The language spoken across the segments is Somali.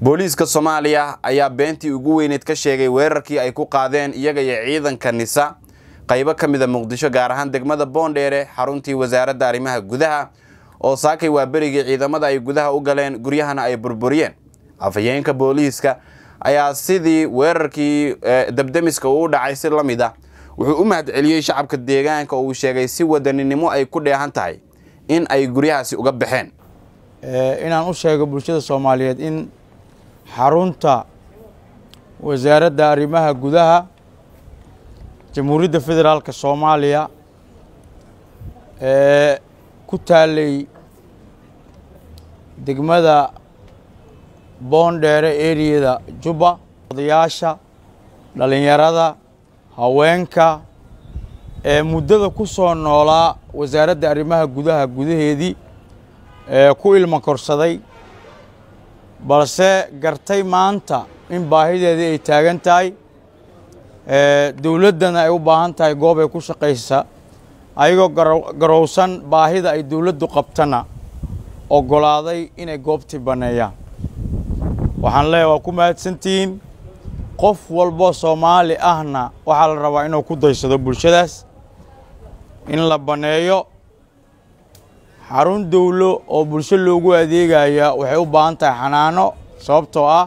booliiska soomaaliya ayaa beentii ugu weyneed ka sheegay weerarkii ay ku qaadeen iyaga iyo ciidanka nisa qaybo ka mida muqdisho gaar ahaan degmada boondheere xaruntii wasaaradda arrimaha gudaha oo saakay waa berigii ciidamada ay gudaha u galeen guryahana ay burburiyeen afhayeenka booliiska ayaa sidii weerarkii eh, dabdemiska uu dhacay si la mid a ah. wuxuu u mahad celiyey shacabka deegaanka oo uu sheegay si wadaninimo ay ku dheehan tahay in ay guryahaasi uga baxeen eh, inaan u sheego bulshada soomaaliyeed in xarunta wasaaradda arrimaha gudaha jamhuuriyadda federaalka soomaaliya ee ku taallay degmada boondheere eriyada jubba odayaasha dhallinyarada haweenka ee muddada ku soo noolaa wasaaradda arrimaha gudaha gudaheedii ee ku ilma korsaday balse gartay maanta in baahideedii ay taagan tahay dowladdana ay u baahan tahay goob ay ku shaqaysa ayagoo garowsan baahida ay dowladdu qabtana oggolaaday inay goobtii banneeyaan waxaan leeyahay waa ku mahadsantihiin qof walboo soomaali ahna waxaa la rabaa inuu ku daysado bulshadaas in la banneeyo xarun dowlo oo bulsho loogu adeegaya waxay u baahan tahay xanaano sababtoo ah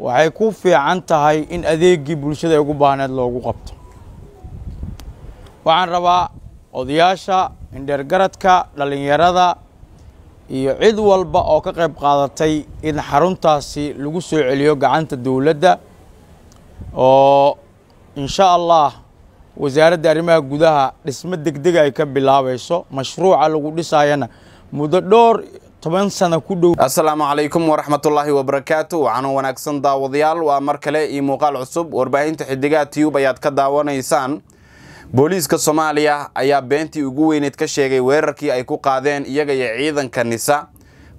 waxay ku fiican tahay in adeegii bulshada ay ugu baahneed loogu qabto waxaan rabaa odayaasha indheergaradka dhallinyarada iyo cid walba oo ka qayb qaadatay in xaruntaasi lagu soo celiyo gacanta dowladda oo insha allah wasaaradda arrimaha gudaha dhismo degdega ay ka bilaabayso mashruuca lagu dhisaayana muddo dhowr toban sana ku dhow assalaamu calaykum waraxmatullaahi wabarakaatu waxaanu wanaagsan daawadayaal waa mar kale iyo muuqaal cusub warbaahinta xidigaha tiyub ayaad ka daawanaysaan booliiska soomaaliya ayaa beentii ugu weyneyd ka sheegay weerarkii ay ku qaadeen iyaga iyo ciidanka nisa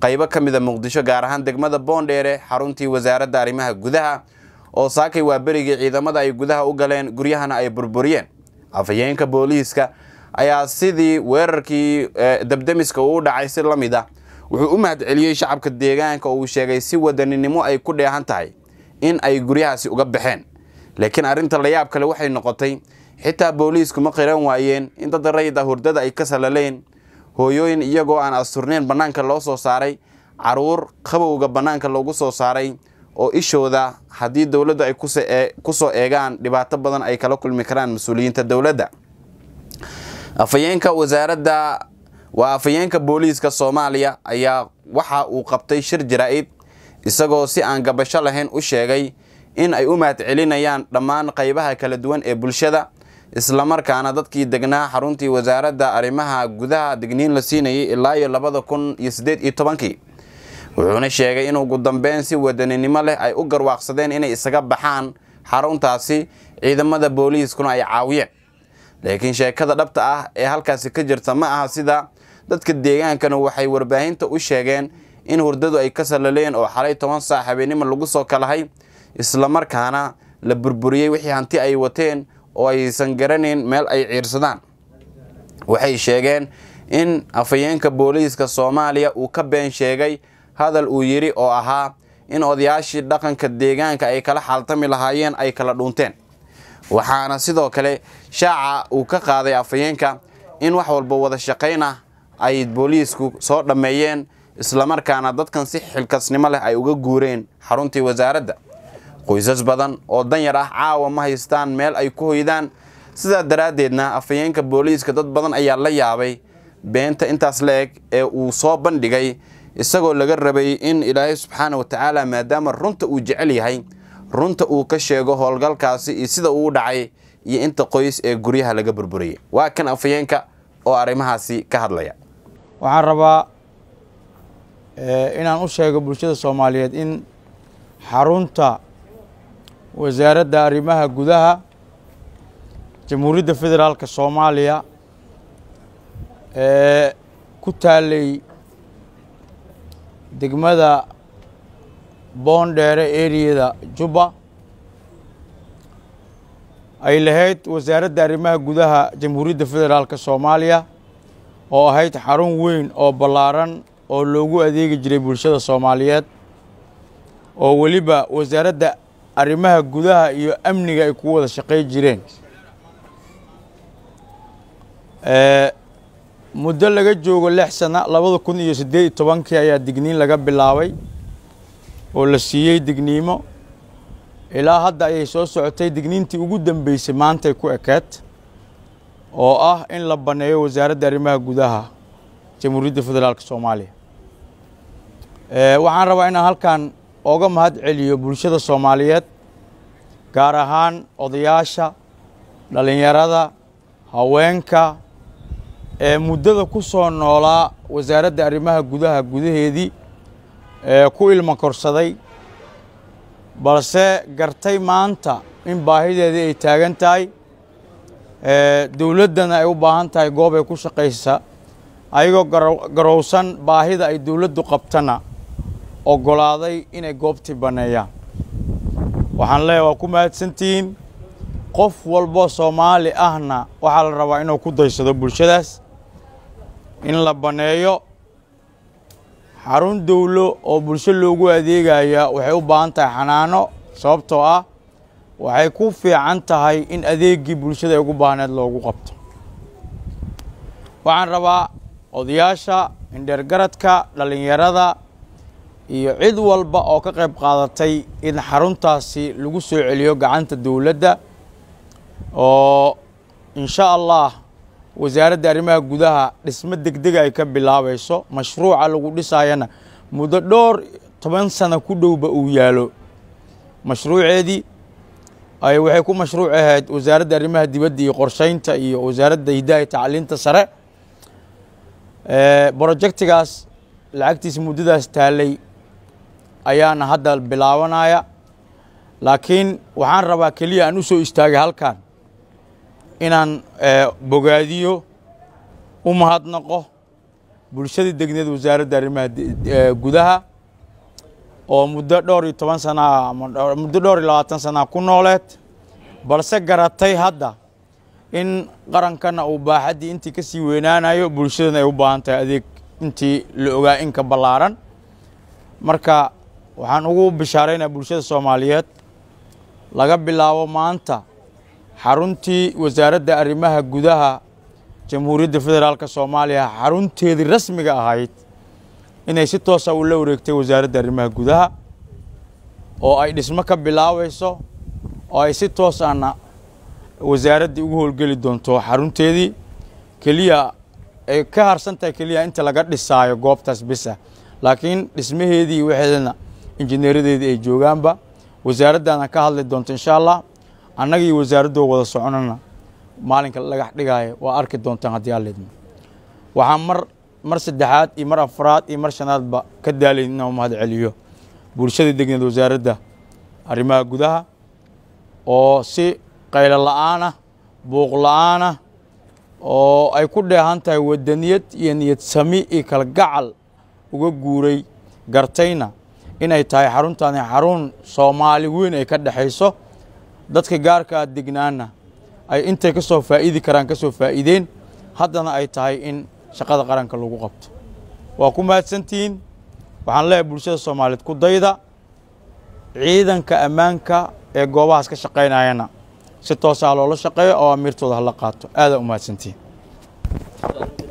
qaybo ka mid a ah muqdisho gaar ahaan degmada boondheere xaruntii wasaaradda arrimaha gudaha oo saakay waa berigii ciidamada ay gudaha u galeen guryahana ay burburiyeen afhayeenka booliiska ayaa sidii weerarkii eh, debdemiska uu dhacay si la mid ah wuxuu u mahad celiyey shacabka deegaanka oo uu sheegay si wadaninimo ay ku dheehan tahay in ay guryahaasi uga baxeen laakiin arrinta layaab kale waxay noqotay xitaa booliisku ma qiran waayeen in dad rayid ah hurdada ay ka salaleen hooyooyin iyagoo aan asturneyn bannaanka loo soo saaray caruur qabowga bannaanka loogu soo saaray oo ishooda haddii dowladdu ay kusoo eegaan dhibaato badan ay kala kulmi karaan mas-uuliyiinta dowladda afhayeenka wasaaradda waa afhayeenka booliiska soomaaliya ayaa waxa uu qabtay shir jaraa'id isagoo si aan gabasho lahayn u sheegay in ay u mahad celinayaan dhammaan qaybaha kala duwan ee bulshada islamarkaana dadkii degnaa xaruntii wasaaradda arrimaha gudaha degniin la siinayay ilaa iyo labada kun iyo siddeed iyo tobankii wuxuuna sheegay in ugu dambeyn si wadaninimo leh ay u garwaaqsadeen inay isaga baxaan xaruntaasi ciidamada booliiskuna ay caawiyeen laakiin sheekada dhabta ah ee halkaasi ka jirta ma aha sida dadka deegaankana waxay warbaahinta u sheegeen in hurdadu ay ka sallaleen oo xalay toban saac habeenimo lagu soo kalahay islamarkaana la burburiyey wixii hanti ay wateen oo aysan garanayn meel ay ciirsadaan waxay sheegeen in afhayeenka booliiska soomaaliya uu ka been sheegay hadal uu yidhi oo ahaa in odayaashii dhaqanka deegaanka ay kala xaaltami lahaayeen ay kala dhuunteen waxaana sidoo kale shaaca uu ka qaaday afhayeenka in wax walba wada shaqayn ah ay booliisku soo dhammeeyeen islamarkaana dadkan si xilkasnimo leh ay uga guureen xaruntii wasaaradda qoysas badan oo danyar ah caawa ma haystaan meel ay ku hoydaan sidaa daraaddeedna afhayeenka booliiska dad badan ayaa la yaabay beenta intaas la eg ee uu soo bandhigay isagoo laga rabay in ilaahay subxaana watacaala maadaama runta uu jecel yahay runta uu ka sheego howlgalkaasi iyo sida uu dhacay iyo inta qoys ee guryaha laga burburiyay waa kan afayeenka oo arrimahaasi ka hadlaya waxaan rabaa eh, inaan u sheego bulshada soomaaliyeed in xarunta wasaaradda arrimaha gudaha jamhuuriyadda federaalka soomaaliya ee eh, ku taalay degmada boondheere eriyada jubba ay lahayd wasaaradda arrimaha gudaha jamhuuriyadda federaalk soomaaliya oo ahayd xarun weyn oo ballaaran oo loogu adeegi jiray bulshada soomaaliyeed oo weliba wasaaradda arrimaha gudaha iyo amniga ay ku wada shaqay jireen eh, muddo laga joogo lix sana labada kun iyo siddeed iyo tobankii ayaa digniin laga bilaabay oo la siiyey digniimo ilaa hadda ayay soo socotay digniintii ugu dambeysay maantay ku ekeed oo ah in la baneeyo wasaaradda arrimaha gudaha jamhuuriyadda federaalk soomaaliya waxaan rabaa inaan halkan oga mahad celiyo bulshada soomaaliyeed gaar ahaan odayaasha dhallinyarada haweenka ee muddada ku soo noolaa wasaaradda arrimaha gudaha gudaheedii ee ku ilma korsaday balse gartay maanta in baahideedii ay taagan tahay dowladdana ay u baahan tahay goob ay ku shaqaysa ayagoo garowsan baahida ay dowladdu qabtana oggolaaday inay goobtii banneeyaan waxaan leeyahay waa ku mahadsantihiin qof walboo soomaali ahna waxaa la rabaa inuu ku daysado bulshadaas in la baneeyo xarun dowlo oo bulsho loogu adeegaya waxay u baahan tahay xanaano sababtoo ah waxay ku fiican tahay in adeegii bulshada ay ugu baahneed loogu qabto waxaan rabaa odayaasha indheergaradka dhallinyarada iyo cid walba oo ka qayb qaadatay in xaruntaasi lagu soo celiyo gacanta dowladda oo insha allah wasaaradda arrimaha gudaha dhismo degdega ay ka bilaabayso mashruuca lagu dhisaayana muddo dhowr toban sano ku dhowba uu yaalo mashruuceedii waxay ku mashruuc ahayd wasaaradda arrimaha dibadda iyo qorsheynta iyo wasaaradda hidaha tacliinta sare brojektigaas lacagtiisa muddadaas taalay ayaana hadda bilaabanaya laakiin waxaan rabaa keliya aan u soo istaagay halkan inaan eh, bogaadiyo u mahadnaqo bulshada degneed wasaaradda arrimaha eh, gudaha oo muddo dhowr iyo toban sanaa muddo dhowr iyo labaatan sanaa ku nooleed balse garatay hadda in qarankana uu baaxaddii intii ka sii weynaanayo bulshadana ay u baahan tahay adeeg intii la ogaa inka ballaaran marka waxaan ugu bishaaraynaa bulshada soomaaliyeed laga bilaabo maanta xaruntii wasaaradda arrimaha gudaha jamhuuriyadda federaalka soomaaliya xarunteedii rasmiga ahayd inay si toosa ula wareegtay wasaaradda arrimaha gudaha oo ay dhismo ka bilaabayso oo ay si toos wasaaraddii ugu howlgeli doonto xarunteedii keliya ay ka harsantahay keliya inta laga dhisaayo goobtaas bisa laakiin dhismaheedii waxeedana injineeradeedii ay joogaanba wasaaraddaana ka hadli doonto inshaa allah annaga iyo wada soconana maalinka dhagax dhigaayo waa arki doontaan haddii aleedmo waxaan mar mar saddexaad iyo mar afraad iyo mar shanaadba ka daalayn inaan mahad celiyo bulshada degneed wasaaradda arrimaha gudaha oo si qaylo la'aanah buuq la'aanah oo ay ku dheehan tahay wadaniyad iyo niyad sami iyo kalgacal uga guuray gartayna inay tahay xaruntaani xarun soomaali weyn ay ka dhexayso dadka gaarkaa ah degnaana ay intay ka soo faa'iidi karaan ka soo faa'iideen haddana ay tahay in shaqada qaranka lagu qabto waa ku mahadsantihiin waxaan leeyahay bulshada soomaaliyeed ku dayda ciidanka ammaanka ee goobahaas ka shaqaynayana si toosaa loola shaqeeyo oo amiirtooda hala qaato aadaa u mahadsantihiin